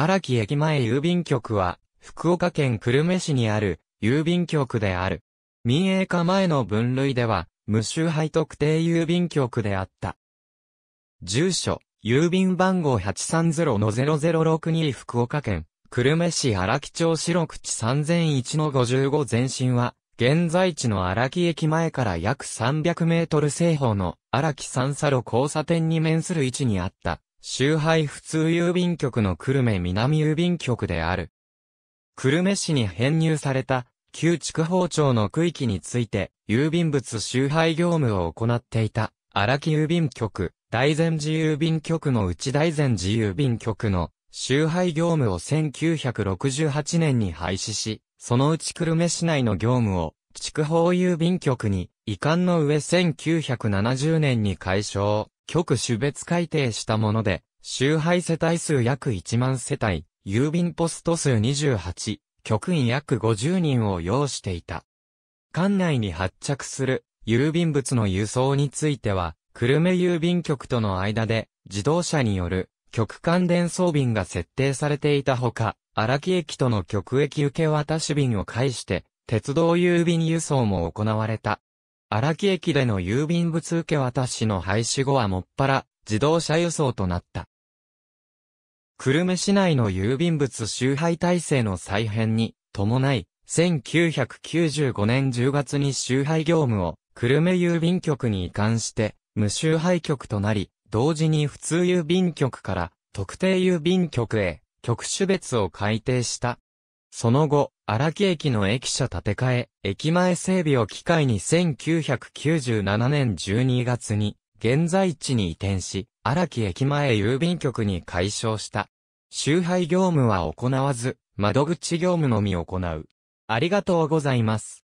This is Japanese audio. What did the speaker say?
荒木駅前郵便局は、福岡県久留米市にある郵便局である。民営化前の分類では、無周配特定郵便局であった。住所、郵便番号830-0062福岡県、久留米市荒木町白口3001-55前身は、現在地の荒木駅前から約300メートル西方の荒木三佐路交差点に面する位置にあった。州廃普通郵便局の久留米南郵便局である。久留米市に編入された、旧筑豊町の区域について、郵便物周廃業務を行っていた、荒木郵便局、大善寺郵便局の内大善寺郵便局の周廃業務を1968年に廃止し、そのうち久留米市内の業務を、筑豊郵便局に、遺憾の上1970年に解消。局種別改定したもので、周配世帯数約1万世帯、郵便ポスト数28、局員約50人を要していた。館内に発着する郵便物の輸送については、久留米郵便局との間で自動車による局間伝送便が設定されていたほか、荒木駅との局駅受け渡し便を介して、鉄道郵便輸送も行われた。荒木駅での郵便物受け渡しの廃止後はもっぱら自動車輸送となった。久留米市内の郵便物集配体制の再編に伴い、1995年10月に集配業務を久留米郵便局に移管して無集配局となり、同時に普通郵便局から特定郵便局へ局種別を改定したその後、荒木駅の駅舎建て替え、駅前整備を機会に1997年12月に、現在地に移転し、荒木駅前郵便局に改称した。集配業務は行わず、窓口業務のみ行う。ありがとうございます。